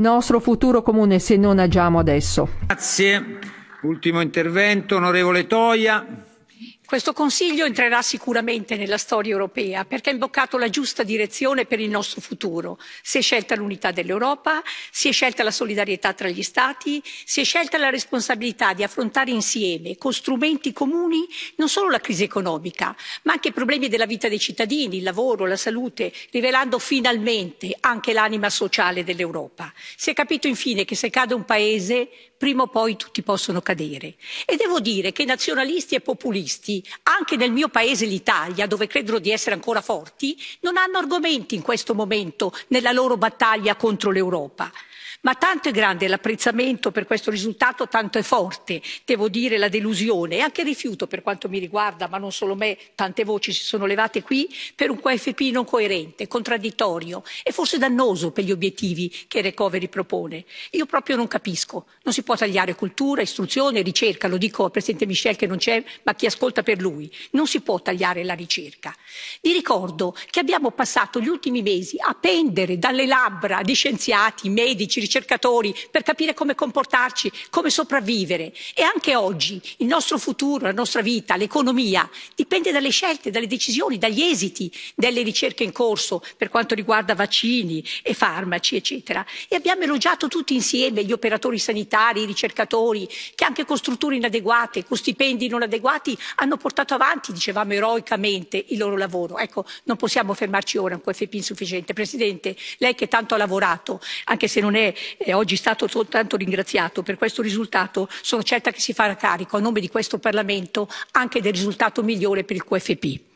nostro futuro comune se non agiamo adesso. Grazie. Ultimo intervento, onorevole Toia questo consiglio entrerà sicuramente nella storia europea perché ha imboccato la giusta direzione per il nostro futuro si è scelta l'unità dell'europa si è scelta la solidarietà tra gli stati si è scelta la responsabilità di affrontare insieme con strumenti comuni non solo la crisi economica ma anche i problemi della vita dei cittadini il lavoro la salute rivelando finalmente anche l'anima sociale dell'europa. si è capito infine che se cade un paese prima o poi tutti possono cadere e devo dire che nazionalisti e populisti politici, anche nel mio paese l'Italia, dove credono di essere ancora forti, non hanno argomenti in questo momento nella loro battaglia contro l'Europa. Ma tanto è grande l'apprezzamento per questo risultato, tanto è forte, devo dire, la delusione e anche il rifiuto per quanto mi riguarda, ma non solo me, tante voci si sono levate qui, per un QFP non coerente, contraddittorio e forse dannoso per gli obiettivi che Recovery propone. Io proprio non capisco, non si può tagliare cultura, istruzione, ricerca, lo dico al Presidente Michel che non c'è, ma chi ascolta per lui, non si può tagliare la ricerca. Vi ricordo che abbiamo passato gli ultimi mesi a pendere dalle labbra di scienziati, medici, ricercatori per capire come comportarci, come sopravvivere e anche oggi il nostro futuro, la nostra vita, l'economia dipende dalle scelte, dalle decisioni, dagli esiti delle ricerche in corso per quanto riguarda vaccini e farmaci, eccetera. E abbiamo elogiato tutti insieme gli operatori sanitari, i ricercatori, che anche con strutture inadeguate, con stipendi non adeguati hanno portato avanti, dicevamo eroicamente, il loro lavoro. Ecco, non possiamo fermarci ora a un QFP insufficiente. Presidente, lei che tanto ha lavorato, anche se non è eh, oggi stato soltanto ringraziato per questo risultato, sono certa che si farà carico a nome di questo Parlamento anche del risultato migliore per il QFP.